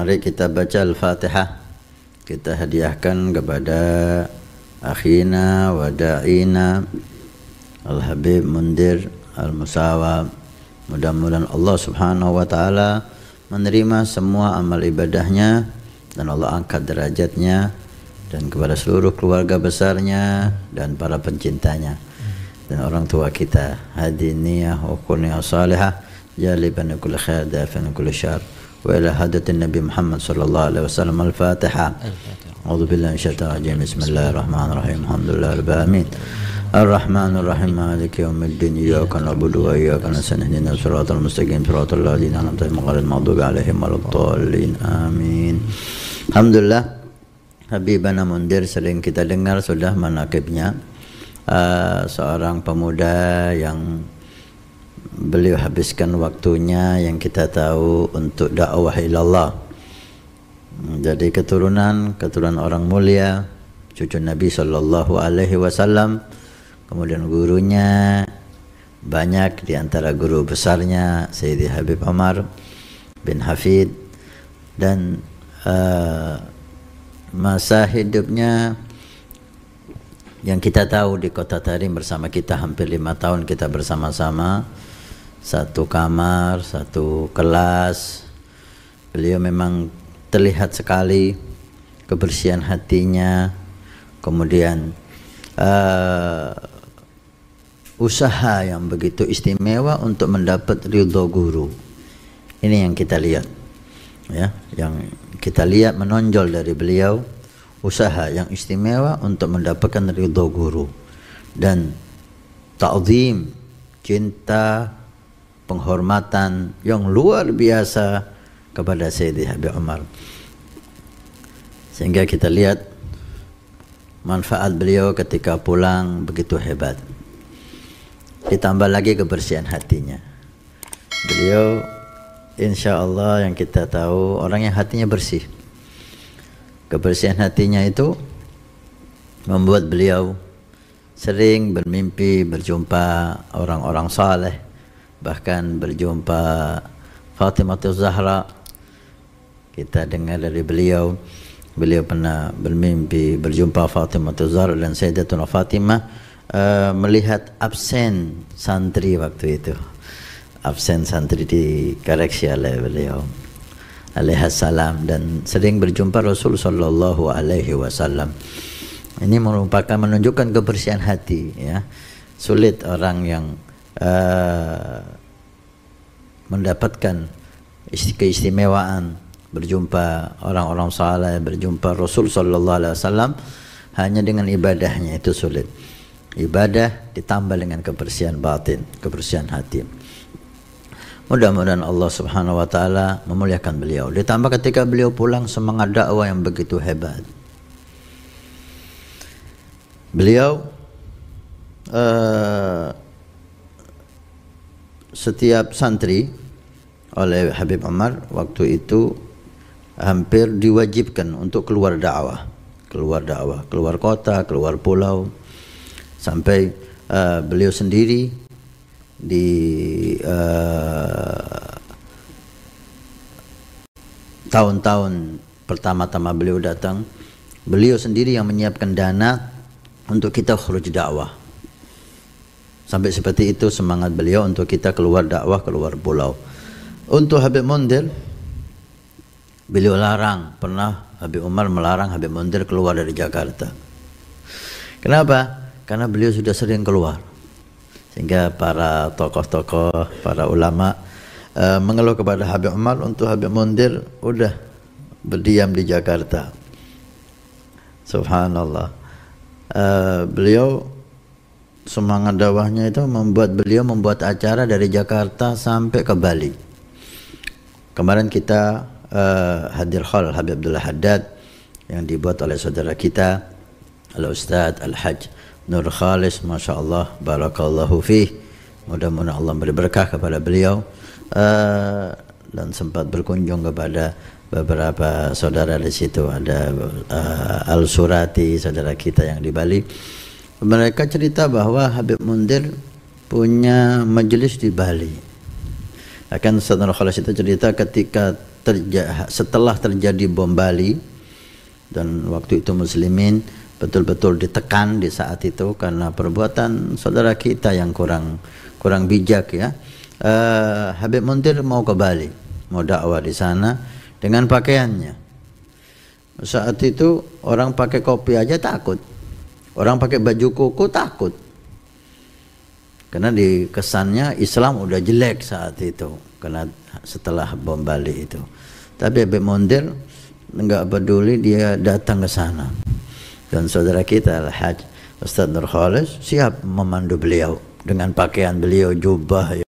Mari kita baca Al-Fatihah Kita hadiahkan kepada Akhina Wadaina, Al-Habib Mundir Al-Musawab Mudah-mudahan Allah subhanahu wa ta'ala Menerima semua amal ibadahnya dan Allah angkat derajatnya dan kepada seluruh keluarga besarnya dan para pencintanya dan orang tua kita hadiniyah wa kuniyah salihah jaliban kulli khair dafin kulli syar wa ila hadatin nabi Muhammad sallallahu alaihi wasallam al-Fatihah A'udzu billahi minasyaitonir rajim bismillahirrahmanirrahim alhamdulillahirabbil alamin الرحمن الرحيم مالك يوم الدين إياك نعبد وإياك نستعين اهدنا الصراط المستقيم صراط الذين أنعمت عليهم غير المغضوب عليهم ولا الضالين آمين الحمد لله Habibana Mundir sering kita dengar sudah manakibnya uh, seorang pemuda yang beliau habiskan waktunya yang kita tahu untuk dakwah ilallah jadi keturunan keturunan orang mulia cucu Nabi sallallahu alaihi wasallam kemudian gurunya banyak di antara guru besarnya Sayyidi Habib Omar bin Hafid dan uh, masa hidupnya yang kita tahu di kota Tarim bersama kita hampir lima tahun kita bersama-sama satu kamar satu kelas beliau memang terlihat sekali kebersihan hatinya kemudian uh, usaha yang begitu istimewa untuk mendapat ridho guru. Ini yang kita lihat. Ya, yang kita lihat menonjol dari beliau usaha yang istimewa untuk mendapatkan ridho guru dan ta'zim cinta penghormatan yang luar biasa kepada Sayyidi Habib Umar sehingga kita lihat manfaat beliau ketika pulang begitu hebat ditambah lagi kebersihan hatinya beliau insya Allah yang kita tahu orang yang hatinya bersih kebersihan hatinya itu membuat beliau sering bermimpi berjumpa orang-orang saleh bahkan berjumpa Fatimah Zahra kita dengar dari beliau beliau pernah bermimpi berjumpa Fatimah Zahra dan Sayyidatuna Fatimah Eh, melihat absen santri waktu itu absen santri koreksi oleh beliau alaihissalam dan sering berjumpa Rasul sallallahu alaihi wasallam. Ini merupakan menunjukkan kebersihan hati ya. Sulit orang yang uh, mendapatkan keistimewaan berjumpa orang-orang saleh, berjumpa Rasul sallallahu alaihi wasallam hanya dengan ibadahnya itu sulit ibadah ditambah dengan kebersihan batin, kebersihan hati. Mudah-mudahan Allah Subhanahu wa taala memuliakan beliau. Ditambah ketika beliau pulang semangat dakwah yang begitu hebat. Beliau uh, setiap santri oleh Habib Umar waktu itu hampir diwajibkan untuk keluar dakwah, keluar dakwah, keluar kota, keluar pulau sampai uh, beliau sendiri di eh, tahun-tahun pertama-tama beliau datang beliau sendiri yang menyiapkan dana untuk kita khuruj dakwah sampai seperti itu semangat beliau untuk kita keluar dakwah keluar pulau untuk Habib Mundir beliau larang pernah Habib Umar melarang Habib Mundir keluar dari Jakarta kenapa karena beliau sudah sering keluar sehingga para tokoh-tokoh para ulama eh, mengeluh kepada Habib Umar untuk Habib Mundir udah berdiam di Jakarta subhanallah eh, beliau semangat dakwahnya itu membuat beliau membuat acara dari Jakarta sampai ke Bali kemarin kita eh, hadir hal Habib Abdullah Haddad yang dibuat oleh saudara kita Al Ustadz Al Hajj Nur Khalis Masya Allah Barakallahu fi mudah-mudahan Allah beri berkah kepada beliau uh, dan sempat berkunjung kepada beberapa saudara di situ ada uh, eh, Al Surati saudara kita yang di Bali mereka cerita bahwa Habib Mundir punya majelis di Bali akan Ustaz Khalis itu cerita ketika terja setelah terjadi bom Bali dan waktu itu muslimin betul-betul ditekan di saat itu karena perbuatan saudara kita yang kurang kurang bijak ya. Uh, Habib Muntir mau ke Bali, mau dakwah di sana dengan pakaiannya. Saat itu orang pakai kopi aja takut. Orang pakai baju koko takut. Karena di kesannya Islam udah jelek saat itu karena setelah bom Bali itu. Tapi Habib Mundir nggak peduli dia datang ke sana dan saudara kita Al-Hajj Ustaz Nur Khalis siap memandu beliau dengan pakaian beliau jubah